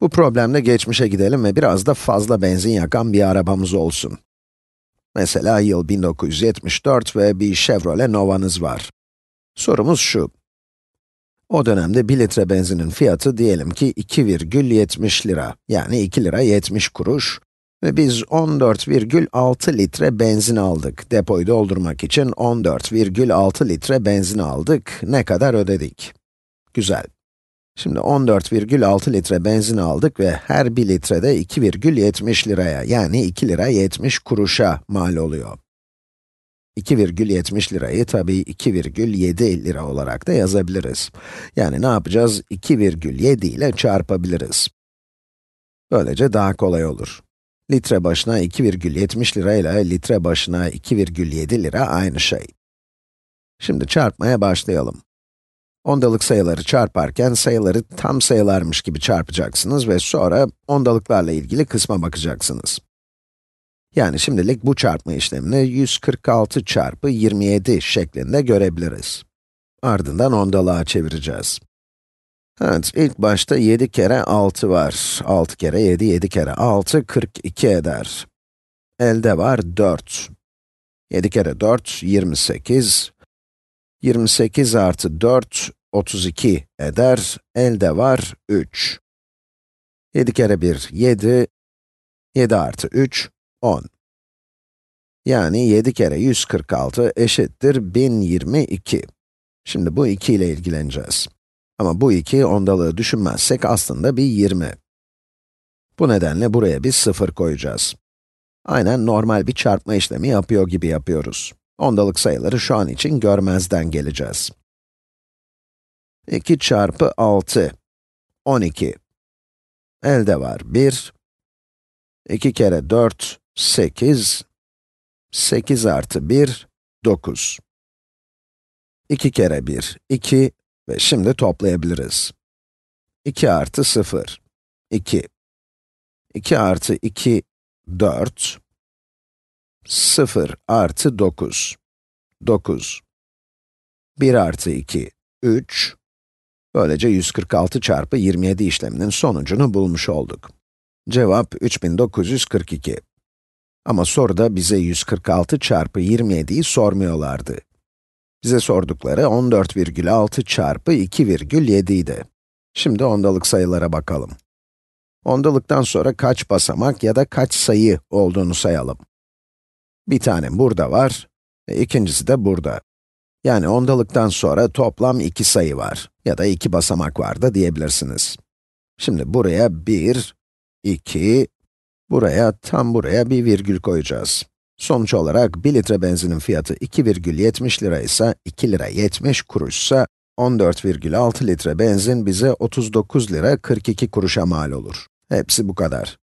Bu problemde geçmişe gidelim ve biraz da fazla benzin yakan bir arabamız olsun. Mesela yıl 1974 ve bir Chevrolet Nova'nız var. Sorumuz şu. O dönemde 1 litre benzinin fiyatı diyelim ki 2,70 lira, yani 2 lira 70 kuruş. Ve biz 14,6 litre benzin aldık. Depoyu doldurmak için 14,6 litre benzin aldık. Ne kadar ödedik? Güzel. Şimdi 14,6 litre benzin aldık ve her 1 litrede 2,70 liraya yani 2 lira 70 kuruşa mal oluyor. 2,70 lirayı tabii 2,7 lira olarak da yazabiliriz. Yani ne yapacağız? 2,7 ile çarpabiliriz. Böylece daha kolay olur. Litre başına 2,70 lira ile litre başına 2,7 lira aynı şey. Şimdi çarpmaya başlayalım. Ondalık sayıları çarparken sayıları tam sayılarmış gibi çarpacaksınız ve sonra ondalıklarla ilgili kısma bakacaksınız. Yani şimdilik bu çarpma işlemini 146 çarpı 27 şeklinde görebiliriz. Ardından ondalığa çevireceğiz. Evet, ilk başta 7 kere 6 var. 6 kere 7, 7 kere 6, 42 eder. Elde var 4. 7 kere 4, 28. 28 artı 4, 32 eder. Elde var 3. 7 kere 1, 7. 7 artı 3, 10. Yani 7 kere 146 eşittir 1022. Şimdi bu 2 ile ilgileneceğiz. Ama bu 2 ondalığı düşünmezsek aslında bir 20. Bu nedenle buraya bir 0 koyacağız. Aynen normal bir çarpma işlemi yapıyor gibi yapıyoruz. Ondalık sayıları şu an için görmezden geleceğiz. 2 çarpı 6, 12. Elde var 1. 2 kere 4, 8. 8 artı 1, 9. 2 kere 1, 2 ve şimdi toplayabiliriz. 2 artı 0, 2. 2 artı 2, 4. 0 artı 9, 9. 1 artı 2, 3. Böylece 146 çarpı 27 işleminin sonucunu bulmuş olduk. Cevap 3942. Ama soruda bize 146 çarpı 27'yi sormuyorlardı. Bize sordukları 14,6 çarpı 2,7 idi. Şimdi ondalık sayılara bakalım. Ondalıktan sonra kaç basamak ya da kaç sayı olduğunu sayalım. Bir tanem burada var, e, ikincisi de burada. Yani ondalıktan sonra toplam iki sayı var ya da iki basamak var da diyebilirsiniz. Şimdi buraya 1, 2, buraya, tam buraya bir virgül koyacağız. Sonuç olarak 1 litre benzinin fiyatı 2,70 lira ise, 2 lira 70 kuruşsa, 14,6 litre benzin bize 39 lira 42 kuruşa mal olur. Hepsi bu kadar.